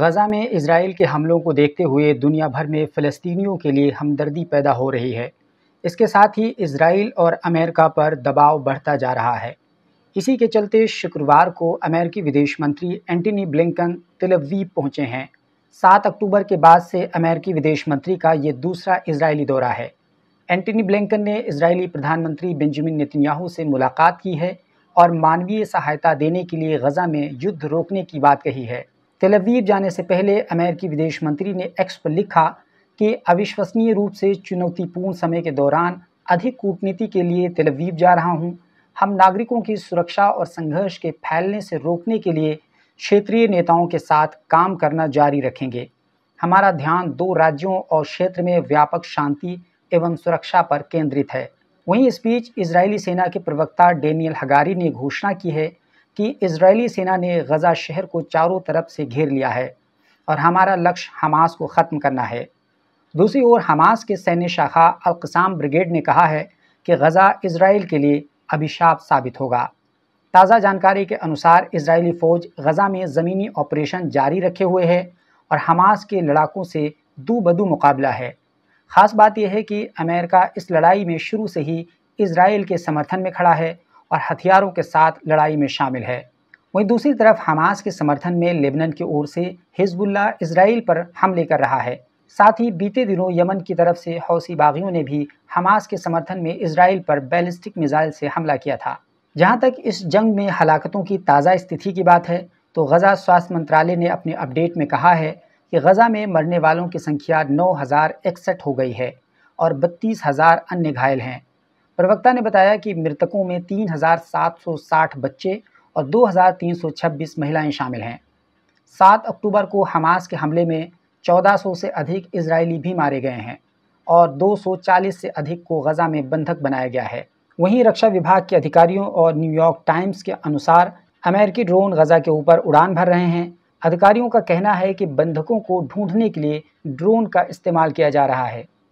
गज़ा में इसराइल के हमलों को देखते हुए दुनिया भर में फ़लस्तियों के लिए हमदर्दी पैदा हो रही है इसके साथ ही इसराइल और अमेरिका पर दबाव बढ़ता जा रहा है इसी के चलते शुक्रवार को अमेरिकी विदेश मंत्री एंटनी ब्लिंकन तिलवीप पहुँचे हैं सात अक्टूबर के बाद से अमेरिकी विदेश मंत्री का ये दूसरा इसराइली दौरा है एंटनी ब्लिंकन ने इसराइली प्रधानमंत्री बेंजामिन नितिनयाहू से मुलाकात की है और मानवीय सहायता देने के लिए गज़ा में युद्ध रोकने की बात कही है तेलवीव जाने से पहले अमेरिकी विदेश मंत्री ने एक्स पर लिखा कि अविश्वसनीय रूप से चुनौतीपूर्ण समय के दौरान अधिक कूटनीति के लिए तेलवीव जा रहा हूं। हम नागरिकों की सुरक्षा और संघर्ष के फैलने से रोकने के लिए क्षेत्रीय नेताओं के साथ काम करना जारी रखेंगे हमारा ध्यान दो राज्यों और क्षेत्र में व्यापक शांति एवं सुरक्षा पर केंद्रित है वहीं इस बीच इसराइली सेना के प्रवक्ता डेनियल हगारी ने घोषणा की है कि इसराइली सेना ने गज़ा शहर को चारों तरफ से घेर लिया है और हमारा लक्ष्य हमास को ख़त्म करना है दूसरी ओर हमास के सैन्य शाखा अलकसाम ब्रिगेड ने कहा है कि गज़ा इसराइल के लिए अभिशाप साबित होगा ताज़ा जानकारी के अनुसार इसराइली फ़ौज गज़ा में ज़मीनी ऑपरेशन जारी रखे हुए है और हमास के लड़ाकों से दो बदू मुकाबला है ख़ास बात यह है कि अमेरिका इस लड़ाई में शुरू से ही इसराइल के समर्थन में खड़ा है और हथियारों के साथ लड़ाई में शामिल है वहीं दूसरी तरफ हमास के समर्थन में लेबनन की ओर से हिजबुल्ला इसराइल पर हमले कर रहा है साथ ही बीते दिनों यमन की तरफ से हौसी बागियों ने भी हमास के समर्थन में इसराइल पर बैलिस्टिक मिज़ाइल से हमला किया था जहां तक इस जंग में हलाकतों की ताज़ा स्थिति की बात है तो गज़ा स्वास्थ्य मंत्रालय ने अपने अपडेट में कहा है कि गज़ा में मरने वालों की संख्या नौ हज़ार इकसठ हो गई है और बत्तीस हज़ार अन्य घायल हैं प्रवक्ता ने बताया कि मृतकों में 3,760 बच्चे और 2,326 महिलाएं शामिल हैं 7 अक्टूबर को हमास के हमले में 1400 से अधिक इसराइली भी मारे गए हैं और 240 से अधिक को गज़ा में बंधक बनाया गया है वहीं रक्षा विभाग के अधिकारियों और न्यूयॉर्क टाइम्स के अनुसार अमेरिकी ड्रोन गज़ा के ऊपर उड़ान भर रहे हैं अधिकारियों का कहना है कि बंधकों को ढूंढने के लिए ड्रोन का इस्तेमाल किया जा रहा है